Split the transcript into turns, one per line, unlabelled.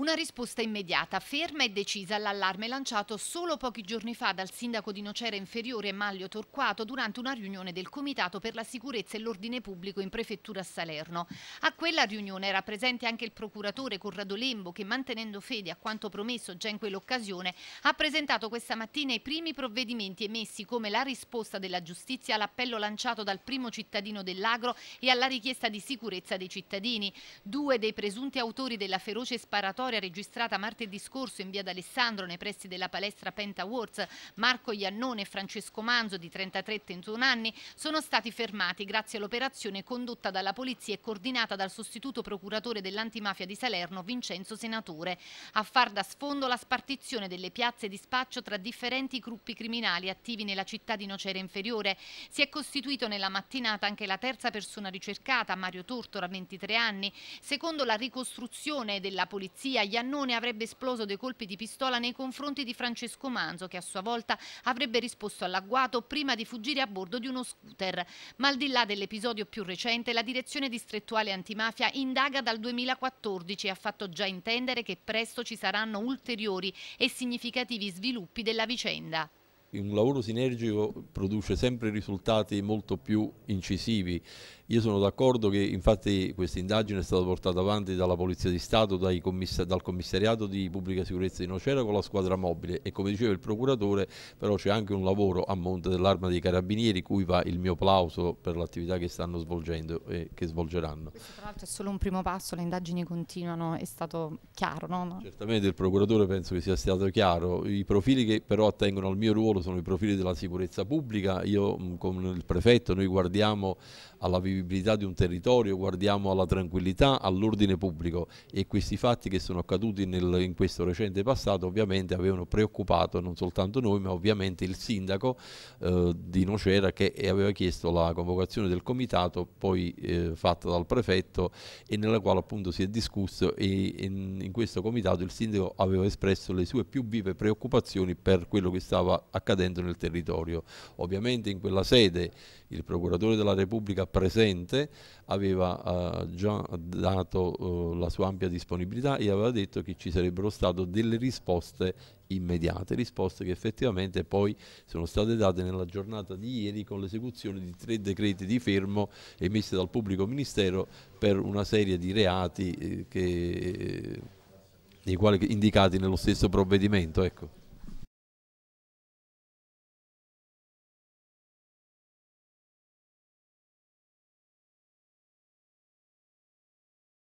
Una risposta immediata, ferma e decisa all'allarme lanciato solo pochi giorni fa dal sindaco di Nocera Inferiore Maglio Torquato durante una riunione del Comitato per la sicurezza e l'ordine pubblico in prefettura a Salerno. A quella riunione era presente anche il procuratore Corrado Lembo che mantenendo fede a quanto promesso già in quell'occasione ha presentato questa mattina i primi provvedimenti emessi come la risposta della giustizia all'appello lanciato dal primo cittadino dell'Agro e alla richiesta di sicurezza dei cittadini. Due dei presunti autori della feroce sparatoria vittoria registrata martedì scorso in via d'Alessandro nei pressi della palestra Penta Awards, Marco Iannone e Francesco Manzo di 33 31 anni sono stati fermati grazie all'operazione condotta dalla polizia e coordinata dal sostituto procuratore dell'antimafia di Salerno Vincenzo Senatore. A far da sfondo la spartizione delle piazze di spaccio tra differenti gruppi criminali attivi nella città di Nocera Inferiore. Si è costituito nella mattinata anche la terza persona ricercata, Mario Tortora, 23 anni. Secondo la ricostruzione della polizia Italia, Iannone avrebbe esploso dei colpi di pistola nei confronti di Francesco Manzo, che a sua volta avrebbe risposto all'agguato prima di fuggire a bordo di uno scooter. Ma al di là dell'episodio più recente, la direzione distrettuale antimafia indaga dal 2014 e ha fatto già intendere che presto ci saranno ulteriori e significativi sviluppi della vicenda
un lavoro sinergico produce sempre risultati molto più incisivi io sono d'accordo che infatti questa indagine è stata portata avanti dalla Polizia di Stato, commissar dal commissariato di pubblica sicurezza di Nocera con la squadra mobile e come diceva il procuratore però c'è anche un lavoro a monte dell'arma dei carabinieri cui va il mio plauso per l'attività che stanno svolgendo e che svolgeranno. Questo
tra l'altro è solo un primo passo, le indagini continuano, è stato chiaro, no? Certamente
il procuratore penso che sia stato chiaro, i profili che però attengono al mio ruolo sono i profili della sicurezza pubblica, io con il prefetto noi guardiamo alla vivibilità vivibilità di un territorio, guardiamo alla tranquillità, all'ordine pubblico e questi fatti che sono accaduti nel, in questo recente passato ovviamente avevano preoccupato non soltanto noi ma ovviamente il sindaco eh, di Nocera che aveva chiesto la convocazione del comitato poi eh, fatta dal prefetto e nella quale appunto si è discusso e in, in questo comitato il sindaco aveva espresso le sue più vive preoccupazioni per quello che stava accadendo nel territorio. Ovviamente in quella sede il procuratore della Repubblica presente precedente aveva eh, già dato eh, la sua ampia disponibilità e aveva detto che ci sarebbero state delle risposte immediate, risposte che effettivamente poi sono state date nella giornata di ieri con l'esecuzione di tre decreti di fermo emessi dal pubblico ministero per una serie di reati eh, che, eh, indicati nello stesso provvedimento. Ecco.